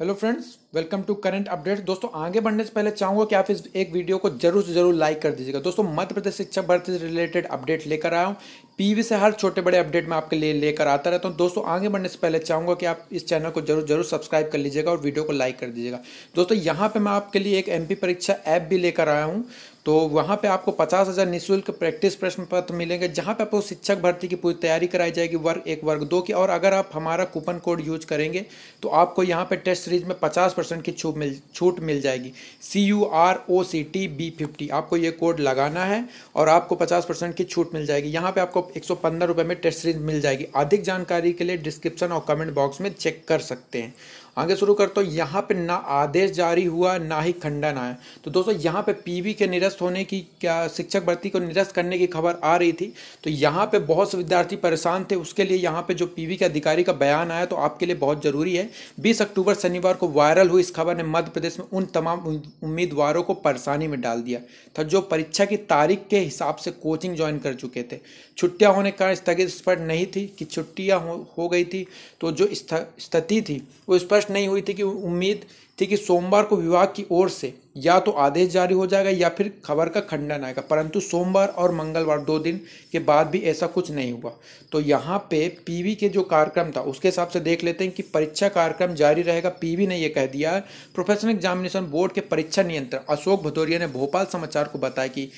hello friends welcome to current update दोस्तों आगे बढ़ने से पहले चाहूंगा कि आप इस एक वीडियो को जरूर से जरूर लाइक कर दीजिएगा दोस्तों मध्य प्रदेश शिक्षा भर्ती से रिलेटेड अपडेट लेकर आया हूँ पीवी से हर छोटे बड़े अपडेट मैं आपके लिए लेकर आता रहता हूँ दोस्तों आगे बढ़ने से पहले चाहूंगा कि आप इस चैनल को जरूर जरूर सब्सक्राइब कर लीजिएगा और वीडियो को लाइक कर दीजिएगा दोस्तों यहाँ पे मैं आपके लिए एक एमपी परीक्षा ऐप भी लेकर आया हूँ तो वहाँ पे आपको पचास हज़ार निःशुल्क प्रैक्टिस प्रश्न पत्र मिलेंगे जहाँ पे आपको शिक्षक भर्ती की पूरी तैयारी कराई जाएगी वर्ग एक वर्ग दो की और अगर आप हमारा कूपन कोड यूज करेंगे तो आपको यहाँ पे टेस्ट सीरीज में पचास परसेंट की छूट मिल छूट मिल जाएगी C U R O C T B fifty आपको ये कोड लगाना है और आपको पचास परसेंट की छूट मिल जाएगी यहाँ पर आपको एक सौ पंद्रह रुपये में टेस्ट सीरीज मिल जाएगी अधिक जानकारी के लिए डिस्क्रिप्शन और कमेंट बॉक्स में चेक कर सकते हैं आगे शुरू करता हूँ यहाँ पे ना आदेश जारी हुआ ना ही खंडन आया तो दोस्तों यहाँ पे पीवी के निरस्त होने की क्या शिक्षक भर्ती को निरस्त करने की खबर आ रही थी तो यहाँ पे बहुत से विद्यार्थी परेशान थे उसके लिए यहाँ पे जो पीवी के अधिकारी का बयान आया तो आपके लिए बहुत ज़रूरी है बीस अक्टूबर शनिवार को वायरल हुई इस खबर ने मध्य प्रदेश में उन तमाम उम्मीदवारों को परेशानी में डाल दिया था जो परीक्षा की तारीख के हिसाब से कोचिंग ज्वाइन कर चुके थे छुट्टियाँ होने के कारण स्थगित स्पष्ट नहीं थी कि छुट्टियाँ हो, हो गई थी तो जो स्थिति थी वो स्पष्ट स्पष्ट नहीं हुई थी कि उम्मीद थी कि सोमवार को विभाग की ओर से या तो आदेश जारी हो जाएगा या फिर खबर का खंडन आएगा परंतु सोमवार और मंगलवार दो दिन के बाद भी ऐसा कुछ नहीं हुआ तो यहाँ पे पीवी के जो कार्यक्रम था उसके हिसाब से देख लेते हैं कि परीक्षा कार्यक्रम जारी रहेगा पीवी ने यह कह दिया प्रोफेशनल एग्जामिनेशन बोर्ड के परीक्षा नियंत्रण अशोक भदौरिया ने भोपाल समाचार को बताया कि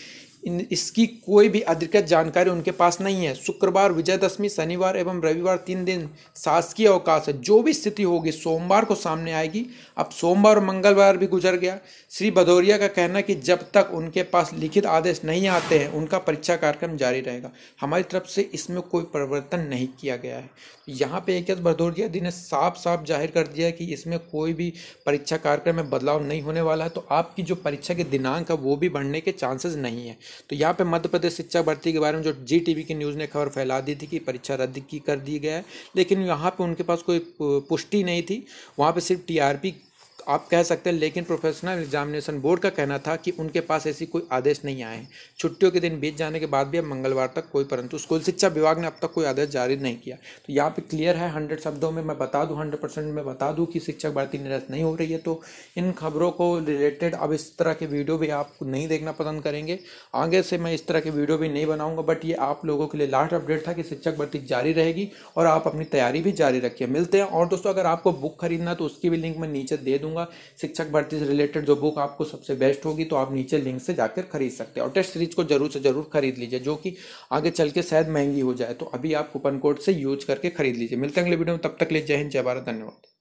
इन इसकी कोई भी अधिकृत जानकारी उनके पास नहीं है शुक्रवार विजयदशमी शनिवार एवं रविवार तीन दिन शासकीय अवकाश है जो भी स्थिति होगी सोमवार को सामने आएगी अब सोमवार और मंगलवार भी गुजर गया श्री भदौरिया का कहना कि जब तक उनके पास लिखित आदेश नहीं आते हैं उनका परीक्षा कार्यक्रम जारी रहेगा हमारी तरफ से इसमें कोई परिवर्तन नहीं किया गया है यहाँ पर एक भदौरिया जी ने साफ साफ जाहिर कर दिया कि इसमें कोई भी परीक्षा कार्यक्रम में बदलाव नहीं होने वाला है तो आपकी जो परीक्षा के दिनांक है वो भी बढ़ने के चांसेस नहीं है तो यहाँ पे मध्य प्रदेश शिक्षा भर्ती के बारे में जो जी टीवी की न्यूज़ ने खबर फैला दी थी कि परीक्षा रद्द की कर दी गया है लेकिन यहाँ पे उनके पास कोई पुष्टि नहीं थी वहाँ पे सिर्फ टीआरपी आप कह सकते हैं लेकिन प्रोफेशनल एग्जामिनेशन बोर्ड का कहना था कि उनके पास ऐसी कोई आदेश नहीं आए हैं छुट्टियों के दिन बीत जाने के बाद भी अब मंगलवार तक कोई परंतु स्कूल शिक्षा विभाग ने अब तक कोई आदेश जारी नहीं किया तो यहाँ पे क्लियर है हंड्रेड शब्दों में मैं बता दूँ हंड्रेड परसेंट मैं बता दूँ कि शिक्षक भर्ती निरस्त नहीं हो रही है तो इन खबरों को रिलेटेड अब इस तरह के वीडियो भी आप नहीं देखना पसंद करेंगे आगे से मैं इस तरह के वीडियो भी नहीं बनाऊँगा बट ये आप लोगों के लिए लास्ट अपडेट था कि शिक्षक भर्ती जारी रहेगी और आप अपनी तैयारी भी जारी रखिए मिलते हैं और दोस्तों अगर आपको बुक खरीदना तो उसकी भी लिंक मैं नीचे दे दूँगा दूंगा शिक्षक भर्ती से रिलेटेड जो बुक आपको सबसे बेस्ट होगी तो आप नीचे लिंक से जाकर खरीद सकते हैं और टेस्ट सीरीज को जरूर से जरूर खरीद लीजिए जो कि आगे चल के शायद महंगी हो जाए तो अभी आप कूपन कोड से यूज करके खरीद लीजिए मिलते हैं अगले वीडियो में तब तक ले जय हिंद जय भारत धन्यवाद